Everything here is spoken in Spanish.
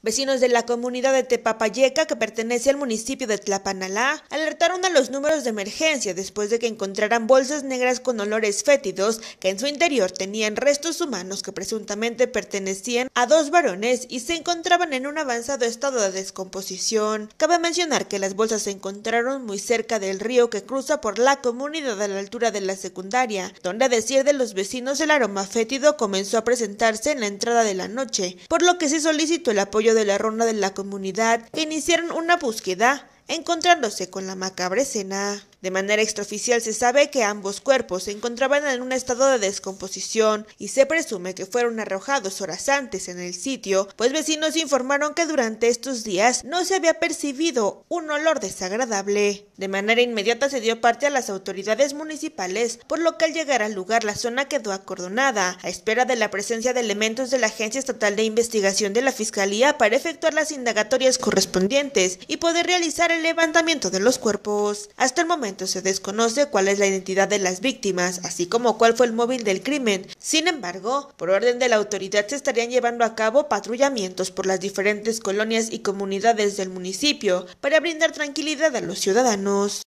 Vecinos de la comunidad de Tepapayeca, que pertenece al municipio de Tlapanalá, alertaron a los números de emergencia después de que encontraran bolsas negras con olores fétidos que en su interior tenían restos humanos que presuntamente pertenecían a dos varones y se encontraban en un avanzado estado de descomposición. Cabe mencionar que las bolsas se encontraron muy cerca del río que cruza por la comunidad a la altura de la secundaria, donde a decir de los vecinos el aroma fétido comenzó a presentarse en la entrada de la noche, por lo que se solicitó el apoyo de la ronda de la comunidad que iniciaron una búsqueda encontrándose con la macabra escena. De manera extraoficial se sabe que ambos cuerpos se encontraban en un estado de descomposición y se presume que fueron arrojados horas antes en el sitio, pues vecinos informaron que durante estos días no se había percibido un olor desagradable. De manera inmediata se dio parte a las autoridades municipales, por lo que al llegar al lugar la zona quedó acordonada, a espera de la presencia de elementos de la Agencia Estatal de Investigación de la Fiscalía para efectuar las indagatorias correspondientes y poder realizar el levantamiento de los cuerpos. Hasta el momento se desconoce cuál es la identidad de las víctimas, así como cuál fue el móvil del crimen. Sin embargo, por orden de la autoridad se estarían llevando a cabo patrullamientos por las diferentes colonias y comunidades del municipio para brindar tranquilidad a los ciudadanos.